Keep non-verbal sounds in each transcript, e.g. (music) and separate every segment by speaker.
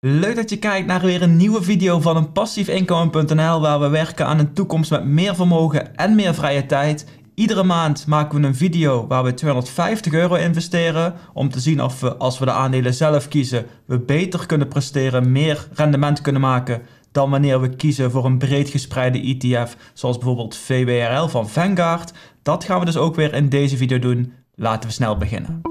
Speaker 1: Leuk dat je kijkt naar weer een nieuwe video van een passiefinkomen.nl waar we werken aan een toekomst met meer vermogen en meer vrije tijd. Iedere maand maken we een video waar we 250 euro investeren om te zien of we als we de aandelen zelf kiezen we beter kunnen presteren, meer rendement kunnen maken dan wanneer we kiezen voor een breed gespreide ETF zoals bijvoorbeeld VWRL van Vanguard. Dat gaan we dus ook weer in deze video doen. Laten we snel beginnen.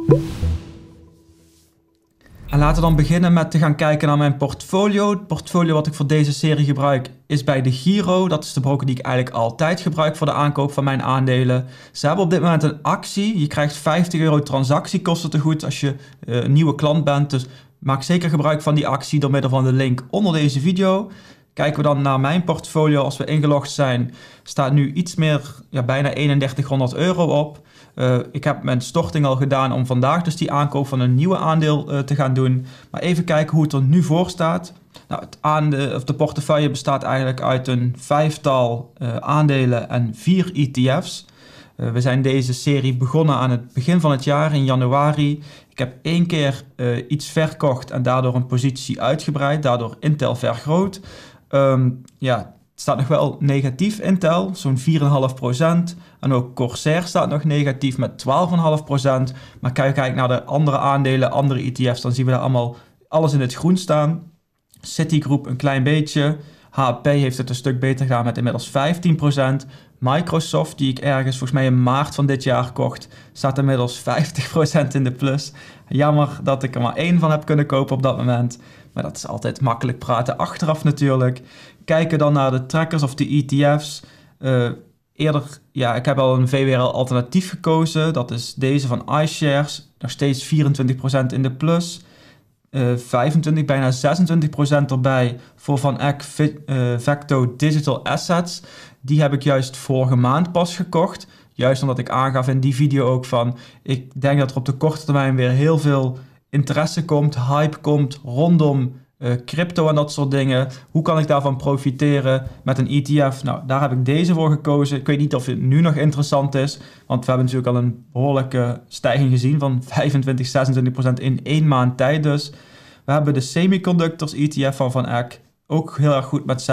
Speaker 1: En laten we dan beginnen met te gaan kijken naar mijn portfolio. Het portfolio wat ik voor deze serie gebruik is bij de Giro. Dat is de broker die ik eigenlijk altijd gebruik voor de aankoop van mijn aandelen. Ze hebben op dit moment een actie. Je krijgt 50 euro transactiekosten te goed als je eh, een nieuwe klant bent. Dus maak zeker gebruik van die actie door middel van de link onder deze video. Kijken we dan naar mijn portfolio. Als we ingelogd zijn, staat nu iets meer, ja, bijna 3100 euro op. Eh, ik heb mijn storting al gedaan om vandaag dus die aankoop van een nieuwe aandeel eh, te gaan doen. Maar even kijken hoe het er nu voor staat. Nou, het aande, of de portefeuille bestaat eigenlijk uit een vijftal eh, aandelen en vier ETF's. we zijn deze serie begonnen aan het begin van het jaar in januari. Ik heb één keer iets verkocht en daardoor een positie uitgebreid, daardoor Intel vergroot. Ehm, ja, staat nog wel negatief Intel, zo'n 4,5%. En ook Corsair staat nog negatief met 12,5%. Maar kijk, kijk naar de andere aandelen, andere ETF's, dan zien we daar allemaal alles in het groen staan. Citigroup een klein beetje. HP heeft het een stuk beter gedaan met inmiddels 15%. Microsoft, die ik ergens volgens mij in maart van dit jaar kocht, staat inmiddels 50% in de plus. Jammer dat ik er maar één van heb kunnen kopen op dat moment. Maar dat is altijd makkelijk praten achteraf natuurlijk kijken dan naar de trackers of de ETF's. Eh, eerder, ja, ik heb al een VWRL alternatief gekozen. Dat is deze van iShares. Nog steeds 24% in de plus. 25, eh, bijna 26% erbij voor Van Eck uh, Vecto Digital Assets. Die heb ik juist vorige maand pas gekocht. Juist omdat ik aangaf in die video ook van... ik denk dat er op de korte termijn weer heel veel interesse komt, hype komt rondom eh, crypto en dat soort dingen. Hoe kan ik daarvan profiteren met een ETF? Nou, daar heb ik deze voor gekozen. Ik weet niet of het nu nog interessant is, want we hebben natuurlijk al een behoorlijke stijging gezien van 25, (laughs) 26 procent in één maand tijd dus. We hebben de Semiconductors ETF van Van Eck, ook heel erg goed met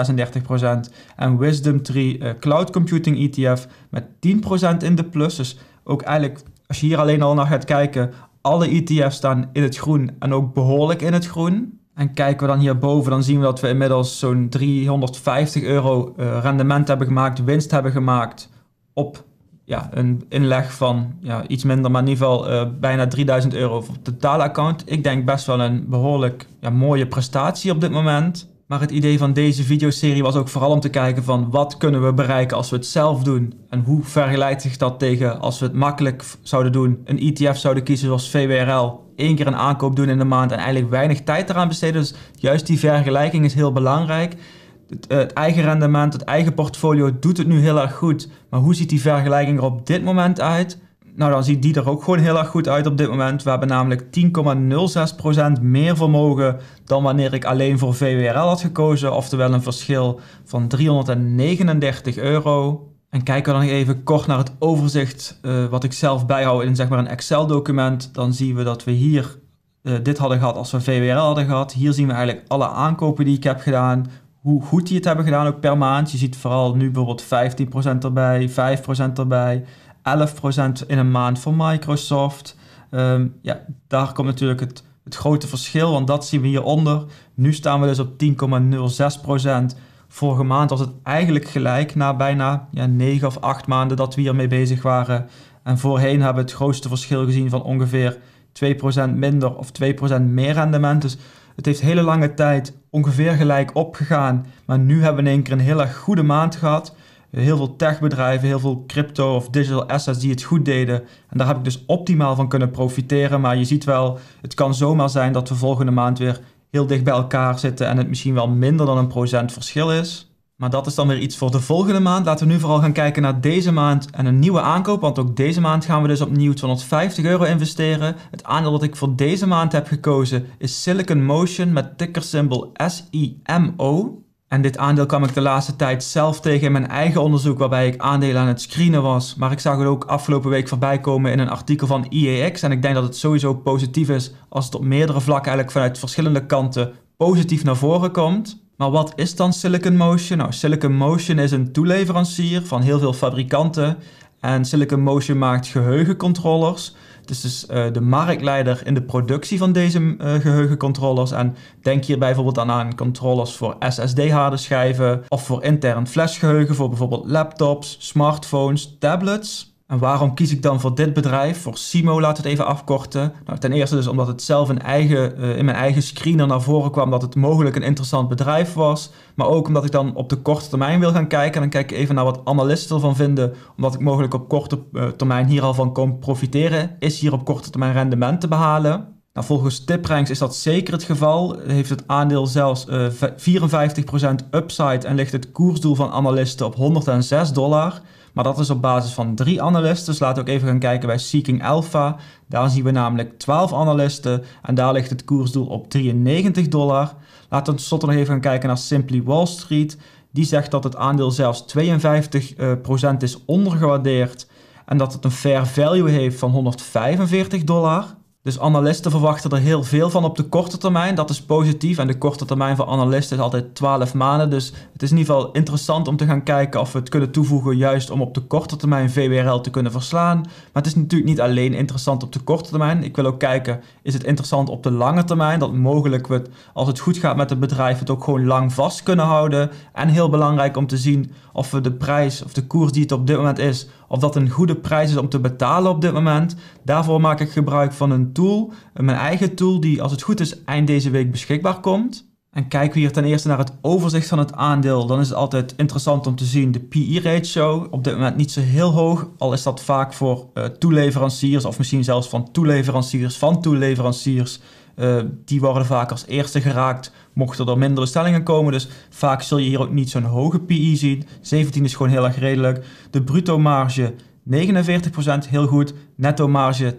Speaker 1: 36%. En Wisdom Tree eh, Cloud Computing ETF met 10% in de plus. Dus ook eigenlijk, als je hier alleen al naar gaat kijken, alle ETF's staan in het groen en ook behoorlijk in het groen. En kijken we dan hierboven, dan zien we dat we inmiddels zo'n 350 euro eh, rendement hebben gemaakt, winst hebben gemaakt op ja, een inleg van ja, iets minder, maar in ieder geval eh, bijna 3000 euro voor het totale account. Ik denk best wel een behoorlijk ja, mooie prestatie op dit moment. Maar het idee van deze videoserie was ook vooral om te kijken van wat kunnen we bereiken als we het zelf doen. En hoe vergelijkt zich dat tegen als we het makkelijk zouden doen. Een ETF zouden kiezen zoals VWRL. één keer een aankoop doen in de maand en eigenlijk weinig tijd eraan besteden. Dus juist die vergelijking is heel belangrijk. Het, eh, het eigen rendement, het eigen portfolio doet het nu heel erg goed. Maar hoe ziet die vergelijking er op dit moment uit? nou, dan ziet die er ook gewoon heel erg goed uit op dit moment. We hebben namelijk 10,06% meer vermogen dan wanneer ik alleen voor VWRL had gekozen. Oftewel een verschil van 339 euro. En kijken we dan even kort naar het overzicht eh, wat ik zelf bijhoud in zeg maar, een Excel-document. Dan zien we dat we hier eh, dit hadden gehad als we VWRL hadden gehad. Hier zien we eigenlijk alle aankopen die ik heb gedaan. Hoe goed die het hebben gedaan ook per maand. Je ziet vooral nu bijvoorbeeld 15% erbij, 5% erbij. 11% in een maand voor Microsoft. Ehm, ja, daar komt natuurlijk het, het grote verschil, want dat zien we hieronder. Nu staan we dus op 10,06%. Vorige maand was het eigenlijk gelijk na bijna ja, 9 of 8 maanden dat we hiermee bezig waren. En voorheen hebben we het grootste verschil gezien van ongeveer 2% minder of 2% meer rendement. Dus het heeft hele lange tijd ongeveer gelijk opgegaan. Maar nu hebben we in één keer een hele goede maand gehad heel veel techbedrijven, heel veel crypto of digital assets die het goed deden. En daar heb ik dus optimaal van kunnen profiteren. Maar je ziet wel, het kan zomaar zijn dat we volgende maand weer heel dicht bij elkaar zitten en het misschien wel minder dan een procent verschil is. Maar dat is dan weer iets voor de volgende maand. Laten we nu vooral gaan kijken naar deze maand en een nieuwe aankoop. Want ook deze maand gaan we dus opnieuw 250 euro investeren. Het aandeel dat ik voor deze maand heb gekozen is Silicon Motion met tickersymbol SIMO. En dit aandeel kwam ik de laatste tijd zelf tegen in mijn eigen onderzoek, waarbij ik aandelen aan het screenen was. Maar ik zag het ook afgelopen week voorbij komen in een artikel van IEX. En ik denk dat het sowieso positief is als het op meerdere vlakken eigenlijk vanuit verschillende kanten positief naar voren komt. Maar wat is dan Silicon Motion? Nou, Silicon Motion is een toeleverancier van heel veel fabrikanten. En Silicon Motion maakt geheugencontrollers. Het is dus eh, de marktleider in de productie van deze uh, geheugencontrollers. En denk hier bijvoorbeeld aan aan controllers voor SSD-harde schijven of voor intern flashgeheugen voor bijvoorbeeld laptops, smartphones, tablets. En waarom kies ik dan voor dit bedrijf, voor Simo, laat het even afkorten? Nou, ten eerste dus omdat het zelf in, eigen, eh, in mijn eigen screener naar voren kwam dat het mogelijk een interessant bedrijf was. Maar ook omdat ik dan op de korte termijn wil gaan kijken. En dan kijk ik even naar wat analisten ervan vinden. Omdat ik mogelijk op korte eh, termijn hier al van kan profiteren. Is hier op korte termijn rendement te behalen? Nou, volgens TipRanks is dat zeker het geval. Heeft het aandeel zelfs uh, eh, 54% upside en ligt het koersdoel van analisten op 106 dollar. Maar dat is op basis van drie analisten. Dus laten we ook even gaan kijken bij Seeking Alpha. Daar zien we namelijk 12 analisten en daar ligt het koersdoel op 93 dollar. Laten we tenslotte nog even gaan kijken naar Simply Wall Street. Die zegt dat het aandeel zelfs 52% eh, is ondergewaardeerd en dat het een fair value heeft van 145 dollar. Dus analisten verwachten er heel veel van op de korte termijn. Dat is positief. En de korte termijn voor analisten is altijd 12 maanden. Dus het is in ieder geval interessant om te gaan kijken of we het kunnen toevoegen. Juist om op de korte termijn VWRL te kunnen verslaan. Maar het is natuurlijk niet alleen interessant op de korte termijn. Ik wil ook kijken, is het interessant op de lange termijn? Dat mogelijk we, het, als het goed gaat met het bedrijf, het ook gewoon lang vast kunnen houden. En heel belangrijk om te zien of we de prijs of de koers die het op dit moment is of dat een goede prijs is om te betalen op dit moment. Daarvoor maak ik gebruik van een tool, mijn eigen tool, die als het goed is eind deze week beschikbaar komt. En kijken we hier ten eerste naar het overzicht van het aandeel, dan is het altijd interessant om te zien de PE-ratio. Op dit moment niet zo heel hoog, al is dat vaak voor eh, toeleveranciers of misschien zelfs van toeleveranciers van toeleveranciers eh, die worden vaak als eerste geraakt, mochten er mindere stellingen komen. Dus vaak zul je hier ook niet zo'n hoge PI zien. 17 is gewoon heel erg redelijk. De bruto marge 49%, heel goed. Netto marge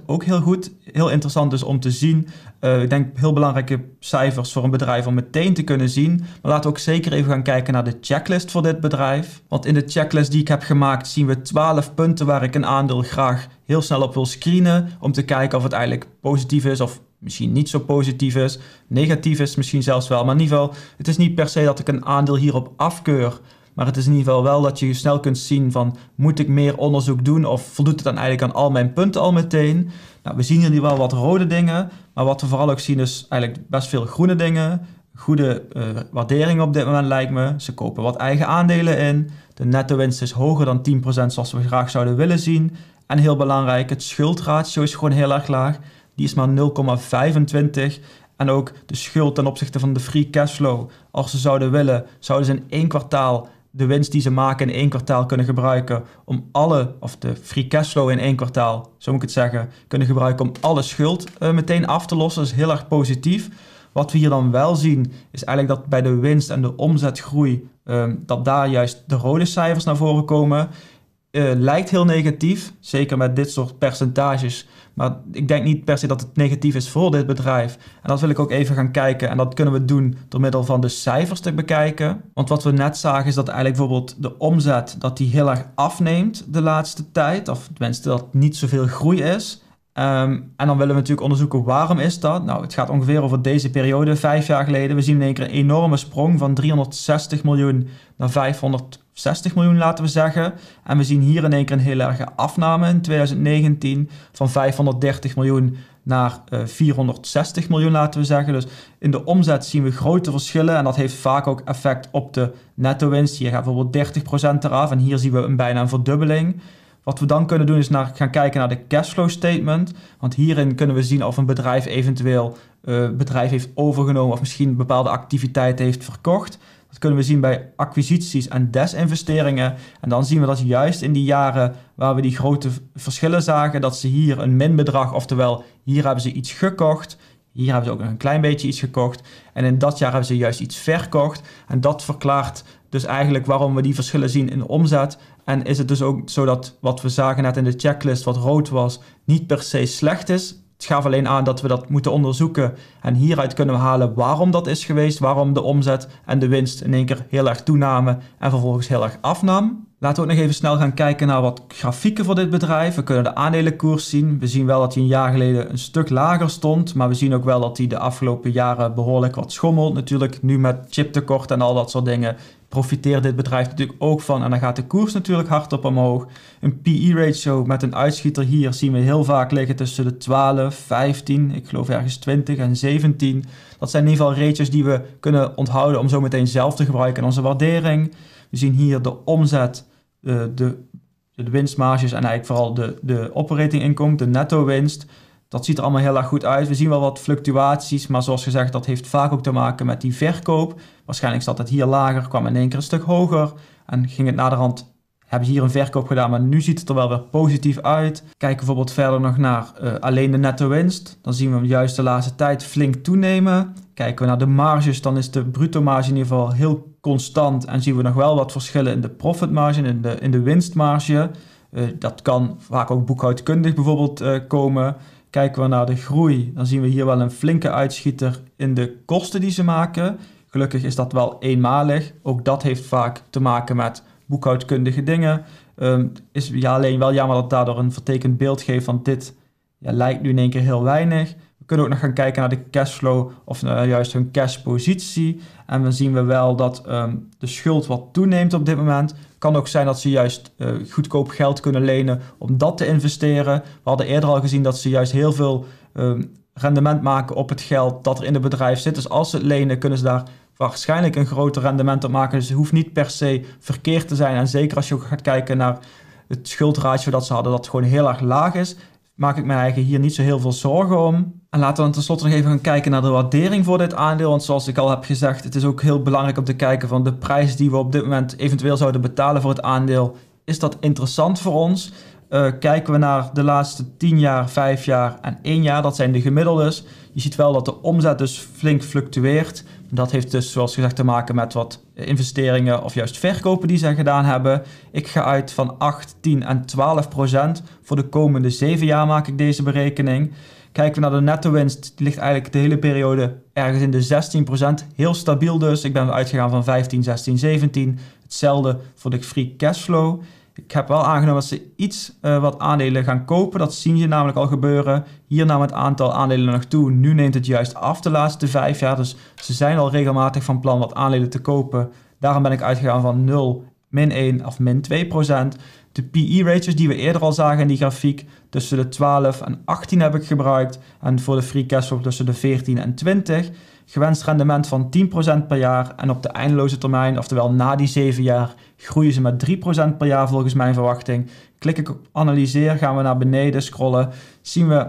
Speaker 1: 22%, ook heel goed. Heel interessant dus om te zien. Eh, ik denk heel belangrijke cijfers voor een bedrijf om meteen te kunnen zien. Maar laten we ook zeker even gaan kijken naar de checklist voor dit bedrijf. Want in de checklist die ik heb gemaakt zien we 12 punten waar ik een aandeel graag heel snel op wil screenen. Om te kijken of het eigenlijk positief is of misschien niet zo positief is. Negatief is misschien zelfs wel. Maar in ieder geval, het is niet per se dat ik een aandeel hierop afkeur. Maar het is in ieder geval wel dat je snel kunt zien van moet ik meer onderzoek doen of voldoet het dan eigenlijk aan al mijn punten al meteen. Nou, we zien hier nu wel wat rode dingen, maar wat we vooral ook zien is eigenlijk best veel groene dingen. Goede uh, eh, waardering op dit moment lijkt me. Ze kopen wat eigen aandelen in. De netto winst is hoger dan 10% zoals we graag zouden willen zien. En heel belangrijk, het schuldratio is gewoon heel erg laag. Die is maar 0,25. En ook de schuld ten opzichte van de free cashflow. Als ze zouden willen, zouden ze in één kwartaal de winst die ze maken in één kwartaal kunnen gebruiken om alle, of de free cashflow in één kwartaal, zo moet ik het zeggen, kunnen gebruiken om alle schuld eh, meteen af te lossen. Dat is heel erg positief. Wat we hier dan wel zien, is eigenlijk dat bij de winst en de omzetgroei, ehm, dat daar juist de rode cijfers naar voren komen. Eh, lijkt heel negatief, zeker met dit soort percentages. Maar ik denk niet per se dat het negatief is voor dit bedrijf. En dat wil ik ook even gaan kijken. En dat kunnen we doen door middel van de cijfers te bekijken. Want wat we net zagen is dat eigenlijk bijvoorbeeld de omzet dat die heel erg afneemt de laatste tijd. Of tenminste dat niet zoveel groei is. Ehm, en dan willen we natuurlijk onderzoeken waarom is dat. Nou, het gaat ongeveer over deze periode, vijf jaar geleden. We zien in één keer een enorme sprong van 360 miljoen naar 560 miljoen, laten we zeggen. En we zien hier in één keer een heel erge afname in 2019 van 530 miljoen naar 460 eh, miljoen, laten we zeggen. Dus in de omzet zien we grote verschillen en dat heeft vaak ook effect op de netto winst. Hier gaat bijvoorbeeld 30% eraf en hier zien we een bijna een verdubbeling. Wat we dan kunnen doen is naar, gaan kijken naar de cashflow statement. Want hierin kunnen we zien of een bedrijf eventueel uh, bedrijf heeft overgenomen of misschien bepaalde activiteiten heeft verkocht. Dat kunnen we zien bij acquisities en desinvesteringen. En dan zien we dat juist in die jaren waar we die grote verschillen zagen, dat ze hier een minbedrag, oftewel hier hebben ze iets gekocht, hier hebben ze ook een klein beetje iets gekocht. En in dat jaar hebben ze juist iets verkocht. En dat verklaart dus eigenlijk waarom we die verschillen zien in omzet. En is het dus ook zo dat wat we zagen net in de checklist, wat rood was, niet per se slecht is. Het gaf alleen aan dat we dat moeten onderzoeken. En hieruit kunnen we halen waarom dat is geweest. Waarom de omzet en de winst in één keer heel erg toenamen en vervolgens heel erg afnam. Laten we ook nog even snel gaan kijken naar wat grafieken voor dit bedrijf. We kunnen de aandelenkoers zien. We zien wel dat hij een jaar geleden een stuk lager stond. Maar we zien ook wel dat hij de afgelopen jaren behoorlijk wat schommelt. Natuurlijk nu met chiptekort en al dat soort dingen profiteert dit bedrijf natuurlijk ook van. En dan gaat de koers natuurlijk hard op omhoog. Een PE-ratio met een uitschieter hier zien we heel vaak liggen tussen de 12, 15, ik geloof ergens 20 en 17. Dat zijn in ieder geval ratios die we kunnen onthouden om zo meteen zelf te gebruiken in onze waardering. We zien hier de omzet, de, eh, de, de winstmarges en eigenlijk vooral de, de operating income, de netto winst. Dat ziet er allemaal heel erg goed uit. We zien wel wat fluctuaties, maar zoals gezegd, dat heeft vaak ook te maken met die verkoop. Waarschijnlijk staat het hier lager, kwam in één keer een stuk hoger en ging het naderhand hebben ze hier een verkoop gedaan, maar nu ziet het er wel weer positief uit. Kijk bijvoorbeeld verder nog naar eh, alleen de netto winst. Dan zien we hem juist de laatste tijd flink toenemen. Kijken we naar de marges, dan is de bruto marge in ieder geval heel constant. En zien we nog wel wat verschillen in de profitmarge, in de, in de winstmarge. Uh, dat kan vaak ook boekhoudkundig bijvoorbeeld eh, komen. Kijken we naar de groei, dan zien we hier wel een flinke uitschieter in de kosten die ze maken. Gelukkig is dat wel eenmalig. Ook dat heeft vaak te maken met boekhoudkundige dingen. Um, is ja, alleen wel jammer dat daardoor een vertekend beeld geeft van dit ja, lijkt nu in één keer heel weinig kunnen ook nog gaan kijken naar de cashflow of juist hun cashpositie. En dan zien we wel dat ehm, de schuld wat toeneemt op dit moment. Kan ook zijn dat ze juist eh, goedkoop geld kunnen lenen om dat te investeren. We hadden eerder al gezien dat ze juist heel veel ehm, rendement maken op het geld dat er in het bedrijf zit. Dus als ze het lenen, kunnen ze daar waarschijnlijk een groter rendement op maken. Dus het hoeft niet per se verkeerd te zijn. En zeker als je ook gaat kijken naar het schuldratio dat ze hadden, dat gewoon heel erg laag is, maak ik mijn eigen hier niet zo heel veel zorgen om. En laten we dan tenslotte nog even gaan kijken naar de waardering voor dit aandeel. Want zoals ik al heb gezegd, het is ook heel belangrijk om te kijken van de prijs die we op dit moment eventueel zouden betalen voor het aandeel. Is dat interessant voor ons? Eh, kijken we naar de laatste 10 jaar, 5 jaar en 1 jaar, dat zijn de gemiddeldes. Je ziet wel dat de omzet dus flink fluctueert. Dat heeft dus, zoals gezegd, te maken met wat investeringen of juist verkopen die zij gedaan hebben. Ik ga uit van 8, 10 en 12 procent. Voor de komende 7 jaar maak ik deze berekening. Kijken we naar de netto-winst, die ligt eigenlijk de hele periode ergens in de 16%. Heel stabiel dus. Ik ben uitgegaan van 15, 16, 17. Hetzelfde voor de free cashflow. Ik heb wel aangenomen dat ze iets eh, wat aandelen gaan kopen. Dat zien je namelijk al gebeuren. Hier nam het aantal aandelen nog toe. Nu neemt het juist af de laatste vijf jaar. Dus ze zijn al regelmatig van plan wat aandelen te kopen. Daarom ben ik uitgegaan van 0, min 1 of min 2 procent. De PE-ratios die we eerder al zagen in die grafiek, tussen de 12 en 18 heb ik gebruikt. En voor de free cash flow tussen de 14 en 20. Gewenst rendement van 10% per jaar. En op de eindeloze termijn, oftewel na die 7 jaar, groeien ze met 3% per jaar volgens mijn verwachting. Klik ik op analyseer, gaan we naar beneden scrollen. Zien we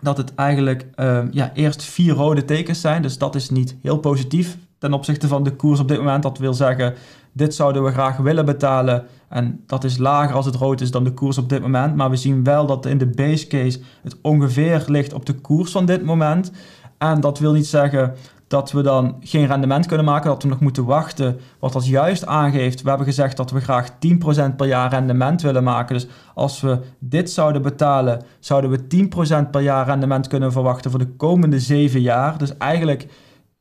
Speaker 1: dat het eigenlijk ehm, ja, eerst vier rode tekens zijn. Dus dat is niet heel positief ten opzichte van de koers op dit moment. Dat wil zeggen, dit zouden we graag willen betalen. En dat is lager als het rood is dan de koers op dit moment. Maar we zien wel dat in de base case het ongeveer ligt op de koers van dit moment. En dat wil niet zeggen dat we dan geen rendement kunnen maken, dat we nog moeten wachten. Wat dat juist aangeeft, we hebben gezegd dat we graag 10% per jaar rendement willen maken. Dus als we dit zouden betalen, zouden we 10% per jaar rendement kunnen verwachten voor de komende 7 jaar. Dus eigenlijk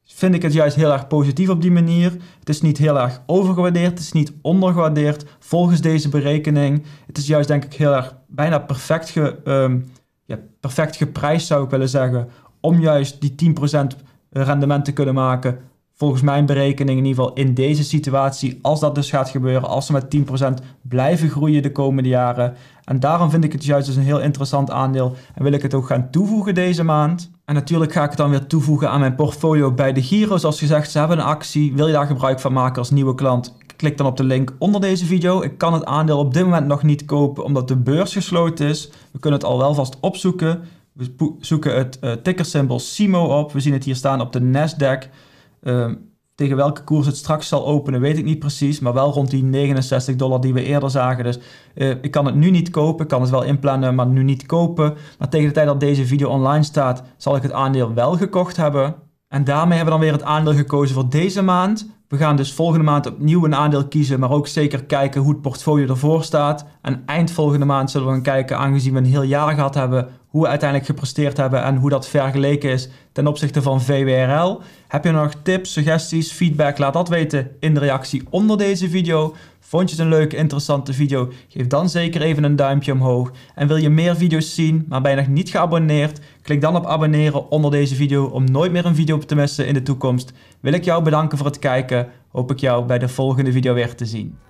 Speaker 1: vind ik het juist heel erg positief op die manier. Het is niet heel erg overgewaardeerd, het is niet ondergewaardeerd volgens deze berekening. Het is juist denk ik heel erg bijna perfect, ge, ehm, ja, perfect geprijsd zou ik willen zeggen, om juist die 10% rendement te kunnen maken. Volgens mijn berekening in ieder geval in deze situatie, als dat dus gaat gebeuren, als ze met 10% blijven groeien de komende jaren. En daarom vind ik het juist dus een heel interessant aandeel en wil ik het ook gaan toevoegen deze maand. En natuurlijk ga ik het dan weer toevoegen aan mijn portfolio bij de Giro. Zoals gezegd, ze hebben een actie. Wil je daar gebruik van maken als nieuwe klant? Klik dan op de link onder deze video. Ik kan het aandeel op dit moment nog niet kopen omdat de beurs gesloten is. We kunnen het al wel vast opzoeken. We zoeken het uh, eh, tickersymbool SIMO op. We zien het hier staan op de Nasdaq. Ehm, tegen welke koers het straks zal openen, weet ik niet precies. Maar wel rond die 69 dollar die we eerder zagen. Dus eh, ik kan het nu niet kopen. Ik kan het wel inplannen, maar nu niet kopen. Maar tegen de tijd dat deze video online staat, zal ik het aandeel wel gekocht hebben. En daarmee hebben we dan weer het aandeel gekozen voor deze maand. We gaan dus volgende maand opnieuw een aandeel kiezen, maar ook zeker kijken hoe het portfolio ervoor staat. En eind volgende maand zullen we gaan kijken, aangezien we een heel jaar gehad hebben, hoe we uiteindelijk gepresteerd hebben en hoe dat vergeleken is ten opzichte van VWRL. Heb je nog tips, suggesties, feedback? Laat dat weten in de reactie onder deze video. Vond je het een leuke, interessante video? Geef dan zeker even een duimpje omhoog. En wil je meer video's zien, maar ben je nog niet geabonneerd? Klik dan op abonneren onder deze video om nooit meer een video te missen in de toekomst. Wil ik jou bedanken voor het kijken. Hoop ik jou bij de volgende video weer te zien.